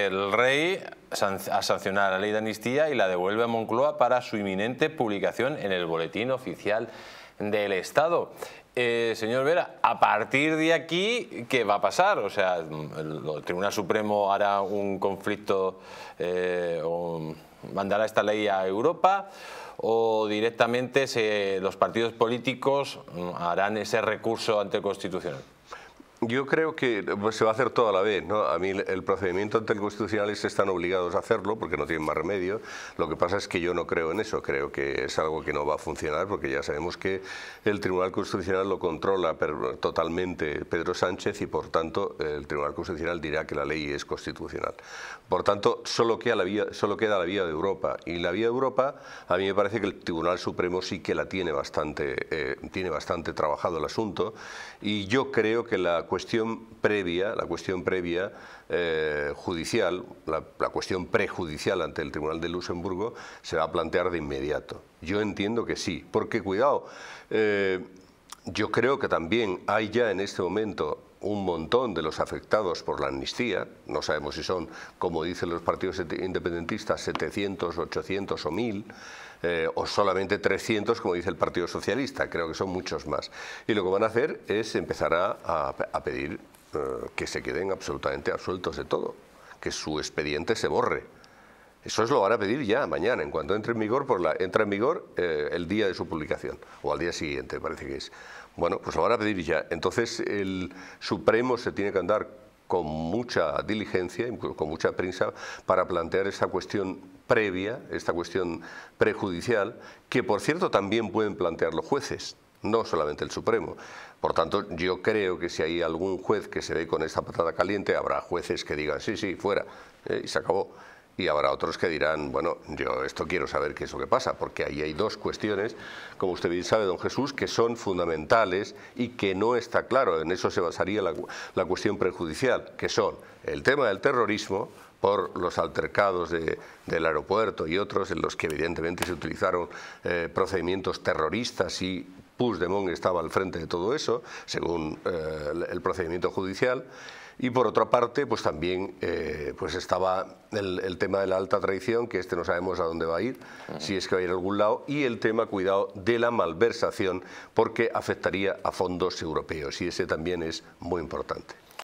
El rey a sancionar la ley de amnistía y la devuelve a Moncloa para su inminente publicación en el Boletín Oficial del Estado. Eh, señor Vera, a partir de aquí, ¿qué va a pasar? O sea, el, Tribunal Supremo hará un conflicto eh, o mandará esta ley a Europa o directamente los partidos políticos mm, harán ese recurso ante el Constitucional. Yo creo que pues, se va a hacer toda la vez. ¿no? A mí el procedimiento ante el constitucional es, están obligados a hacerlo porque no tienen más remedio. Lo que pasa es que yo no creo en eso. Creo que es algo que no va a funcionar porque ya sabemos que el Tribunal Constitucional lo controla totalmente Pedro Sánchez y por tanto el Tribunal Constitucional dirá que la ley es constitucional. Por tanto, solo queda la vía, solo queda la vía de Europa. Y la vía de Europa a mí me parece que el Tribunal Supremo sí que la tiene bastante, eh, tiene bastante trabajado el asunto y yo creo que la la cuestión previa, la cuestión previa eh, judicial, la, cuestión prejudicial ante el Tribunal de Luxemburgo se va a plantear de inmediato. Yo entiendo que sí, porque cuidado, eh, yo creo que también hay ya en este momento un montón de los afectados por la amnistía, no sabemos si son, como dicen los partidos independentistas, 700, 800 o 1000, eh, o solamente 300, como dice el Partido Socialista, creo que son muchos más. Y lo que van a hacer es empezar a, pedir eh, que se queden absolutamente absueltos de todo, que su expediente se borre eso es lo van a pedir ya mañana, en cuanto entre en vigor, por la, entra en vigor eh, el día de su publicación, o al día siguiente, parece que es. Bueno, pues lo van a pedir ya. Entonces el Supremo se tiene que andar con mucha diligencia con mucha prisa para plantear esta cuestión previa, esta cuestión prejudicial, que por cierto también pueden plantear los jueces, no solamente el Supremo. Por tanto, yo creo que si hay algún juez que se ve con esta patada caliente, habrá jueces que digan, sí, sí, fuera, eh, y se acabó. Y habrá otros que dirán, bueno, yo esto quiero saber qué es lo que pasa, porque ahí hay dos cuestiones, como usted bien sabe, don Jesús, que son fundamentales y que no está claro. En eso se basaría la, la cuestión prejudicial, que son el tema del terrorismo, por los altercados de, del aeropuerto y otros, en los que evidentemente se utilizaron eh, procedimientos terroristas y Puigdemont estaba al frente de todo eso, según eh, el procedimiento judicial. Y por otra parte, pues también eh, pues estaba el, tema de la alta traición, que este no sabemos a dónde va a ir, si es que va a ir a algún lado, y el tema, cuidado, de la malversación, porque afectaría a fondos europeos, y ese también es muy importante.